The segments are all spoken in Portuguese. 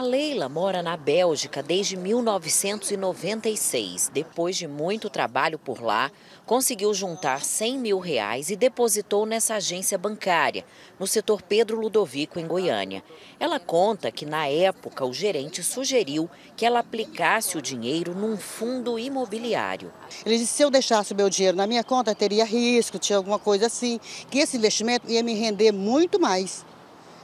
A Leila mora na Bélgica desde 1996. Depois de muito trabalho por lá, conseguiu juntar 100 mil reais e depositou nessa agência bancária, no setor Pedro Ludovico, em Goiânia. Ela conta que, na época, o gerente sugeriu que ela aplicasse o dinheiro num fundo imobiliário. Ele disse: se eu deixasse o meu dinheiro na minha conta, teria risco, tinha alguma coisa assim, que esse investimento ia me render muito mais.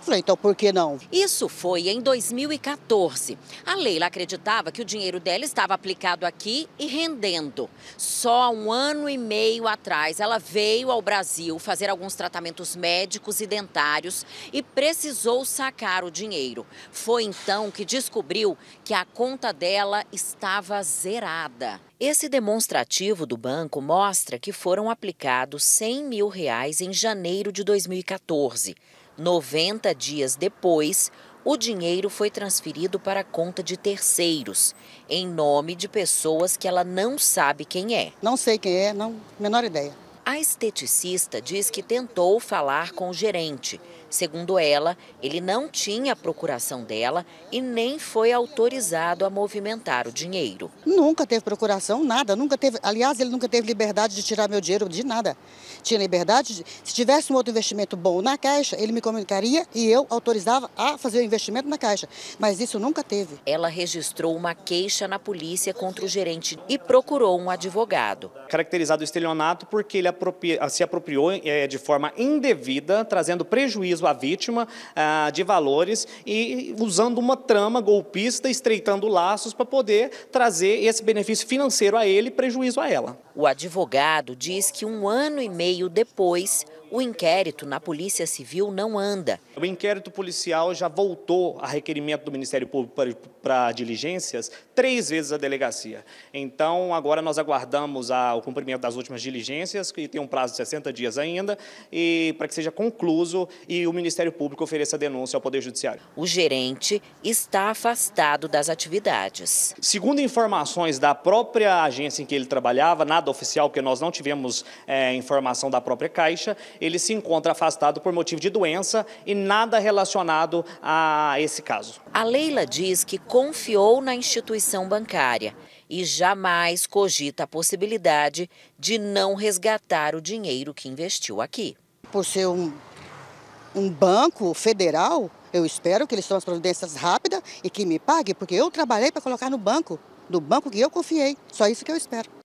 Falei, então por que não? Isso foi em 2014. A Leila acreditava que o dinheiro dela estava aplicado aqui e rendendo. Só um ano e meio atrás, ela veio ao Brasil fazer alguns tratamentos médicos e dentários e precisou sacar o dinheiro. Foi então que descobriu que a conta dela estava zerada. Esse demonstrativo do banco mostra que foram aplicados 100 mil reais em janeiro de 2014. 90 dias depois, o dinheiro foi transferido para a conta de terceiros, em nome de pessoas que ela não sabe quem é. Não sei quem é, não, menor ideia. A esteticista diz que tentou falar com o gerente, Segundo ela, ele não tinha a procuração dela e nem foi autorizado a movimentar o dinheiro. Nunca teve procuração, nada, nunca teve. Aliás, ele nunca teve liberdade de tirar meu dinheiro de nada. Tinha liberdade. De, se tivesse um outro investimento bom na caixa, ele me comunicaria e eu autorizava a fazer o investimento na caixa. Mas isso nunca teve. Ela registrou uma queixa na polícia contra o gerente e procurou um advogado. Caracterizado o estelionato porque ele apropria, se apropriou é, de forma indevida, trazendo prejuízo a vítima ah, de valores e usando uma trama golpista, estreitando laços para poder trazer esse benefício financeiro a ele e prejuízo a ela. O advogado diz que um ano e meio depois, o inquérito na Polícia Civil não anda. O inquérito policial já voltou a requerimento do Ministério Público para, para diligências três vezes à delegacia. Então, agora nós aguardamos a, o cumprimento das últimas diligências, que tem um prazo de 60 dias ainda, e para que seja concluso e o Ministério Público ofereça a denúncia ao Poder Judiciário. O gerente está afastado das atividades. Segundo informações da própria agência em que ele trabalhava, nada oficial, porque nós não tivemos é, informação da própria Caixa, ele se encontra afastado por motivo de doença e nada relacionado a esse caso. A Leila diz que confiou na instituição bancária e jamais cogita a possibilidade de não resgatar o dinheiro que investiu aqui. Por ser um, um banco federal, eu espero que eles tomem as providências rápidas e que me pague, porque eu trabalhei para colocar no banco, do banco que eu confiei. Só isso que eu espero.